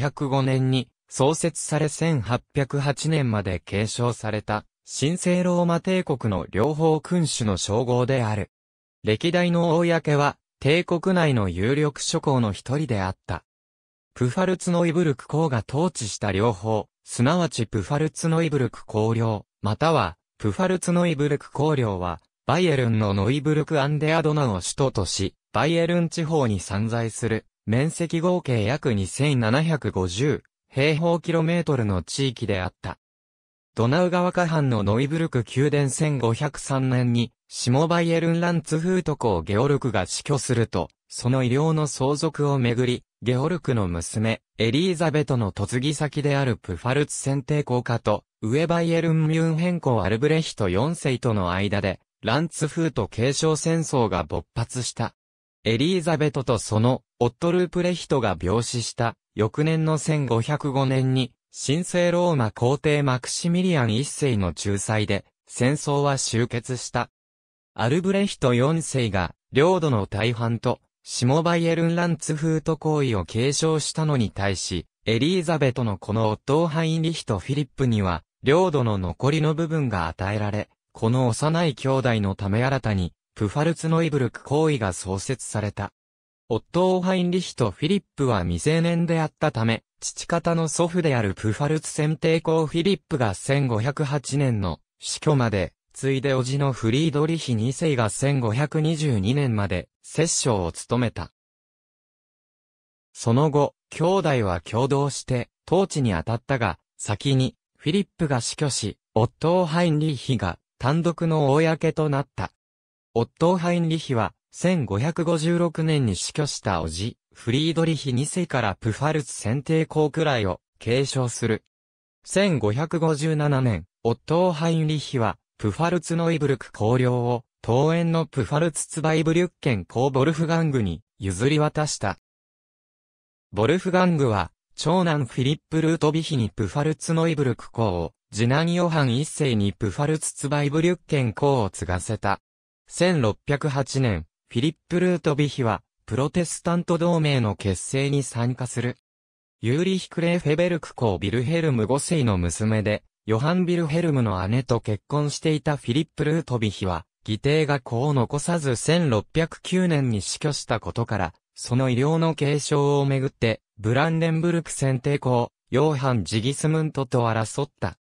1805年に創設され1808年まで継承された神聖ローマ帝国の両方君主の称号である。歴代の公は帝国内の有力諸侯の一人であった。プファルツノイブルク公が統治した両方、すなわちプファルツノイブルク公領、またはプファルツノイブルク公領は、バイエルンのノイブルク・アンデアドナを首都とし、バイエルン地方に散在する面積合計約2750平方キロメートルの地域であった。ドナウ川河畔のノイブルク宮殿1503年に、下バイエルンランツフート公ゲオルクが死去すると、その医療の相続をめぐり、ゲオルクの娘、エリーザベトの嫁ぎ先であるプファルツ選定公家と、上バイエルンミュンヘン公アルブレヒト4世との間で、ランツフート継承戦争が勃発した。エリーザベトとそのオットループレヒトが病死した翌年の1505年に神聖ローマ皇帝マクシミリアン一世の仲裁で戦争は終結した。アルブレヒト四世が領土の大半とシモバイエルンランツフート行為を継承したのに対し、エリーザベトのこの夫ハインリヒとフィリップには領土の残りの部分が与えられ、この幼い兄弟のため新たにプファルツノイブルク行為が創設された。オハインリヒとフィリップは未成年であったため、父方の祖父であるプファルツ選定公フィリップが1508年の死去まで、ついで叔父のフリードリヒ2世が1522年まで、摂政を務めた。その後、兄弟は共同して、統治に当たったが、先に、フィリップが死去し、オハインリヒが、単独の公となった。オットー・ハインリヒは、1556年に死去した叔父、フリードリヒ2世からプファルツ選定校くらいを継承する。1557年、オットー・ハインリヒは、プファルツノイブルク公領を、桃園のプファルツツバイブリュッケン公ボルフガングに譲り渡した。ボルフガングは、長男フィリップ・ルートビヒにプファルツノイブルク公を、次男ヨハン一世にプファルツツバイブリュッケン公を継がせた。1608年、フィリップ・ルートビヒは、プロテスタント同盟の結成に参加する。ユーリヒ・クレーフェベルク公ビルヘルム5世の娘で、ヨハン・ビルヘルムの姉と結婚していたフィリップ・ルートビヒは、議定が子を残さず1609年に死去したことから、その医療の継承をめぐって、ブランデンブルク選定公、ヨーハン・ジギスムントと争った。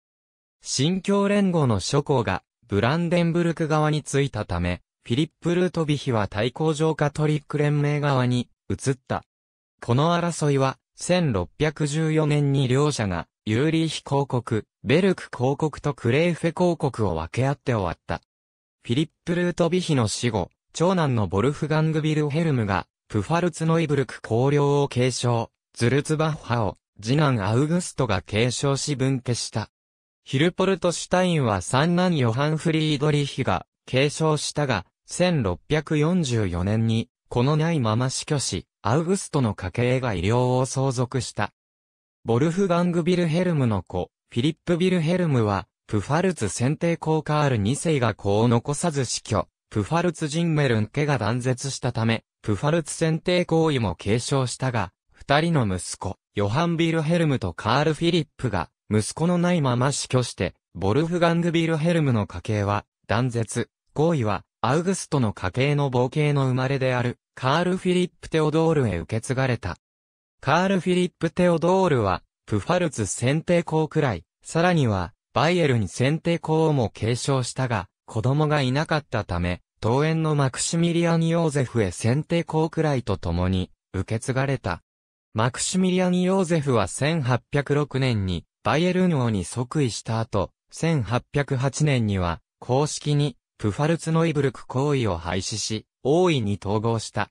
新教連合の諸公が、ブランデンブルク側についたため、フィリップ・ルートビヒは対抗上カトリック連盟側に移った。この争いは、1614年に両者が、ユーリーヒ公国、ベルク公国とクレーフェ公国を分け合って終わった。フィリップ・ルートビヒの死後、長男のボルフガング・ビルヘルムが、プファルツノイブルク公領を継承、ズルツバッハを、次男アウグストが継承し分家した。ヒルポルトシュタインは三男ヨハン・フリードリヒが継承したが、1644年に、このないまま死去し、アウグストの家系が医療を相続した。ボルフガング・ビルヘルムの子、フィリップ・ビルヘルムは、プファルツ選定公カール2世が子を残さず死去、プファルツ・ジンメルン家が断絶したため、プファルツ選定行為も継承したが、二人の息子、ヨハン・ビルヘルムとカール・フィリップが、息子のないまま死去して、ボルフガング・ビルヘルムの家系は、断絶。行為は、アウグストの家系の冒険の生まれである、カール・フィリップ・テオドールへ受け継がれた。カール・フィリップ・テオドールは、プファルツ選定校くらい、さらには、バイエルに選定校をも継承したが、子供がいなかったため、桃園のマクシミリアニ・ヨーゼフへ選定校くらいと共に、受け継がれた。マクシミリアニ・ヨーゼフは1806年に、バイエルン王に即位した後、1808年には、公式に、プファルツノイブルク行為を廃止し、大いに統合した。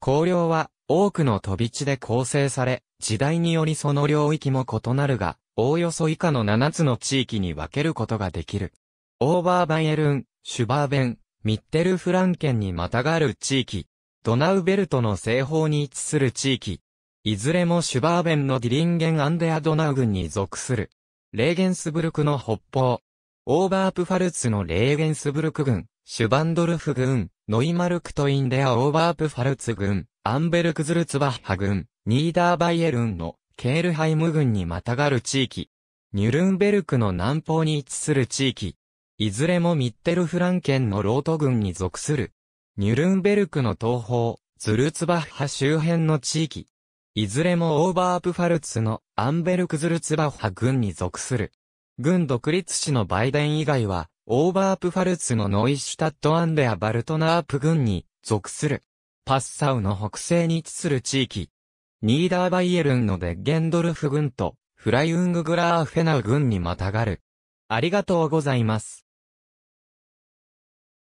公領は、多くの飛び地で構成され、時代によりその領域も異なるが、おおよそ以下の7つの地域に分けることができる。オーバーバイエルン、シュバーベン、ミッテルフランケンにまたがる地域、ドナウベルトの西方に位置する地域、いずれもシュバーベンのディリンゲンアンデアドナウ軍に属する。レーゲンスブルクの北方。オーバープファルツのレーゲンスブルク軍、シュバンドルフ軍、ノイマルクトインデアオーバープファルツ軍、アンベルクズルツバッハ軍、ニーダーバイエルンのケールハイム軍にまたがる地域。ニュルンベルクの南方に位置する地域。いずれもミッテルフランケンのロート軍に属する。ニュルンベルクの東方、ズルツバッハ周辺の地域。いずれもオーバープファルツのアンベルクズルツバッハ軍に属する。軍独立市のバイデン以外は、オーバープファルツのノイシュタットアンデア・バルトナープ軍に属する。パッサウの北西に位置する地域。ニーダーバイエルンのデッゲンドルフ軍とフライウンググラーフェナウ軍にまたがる。ありがとうございます。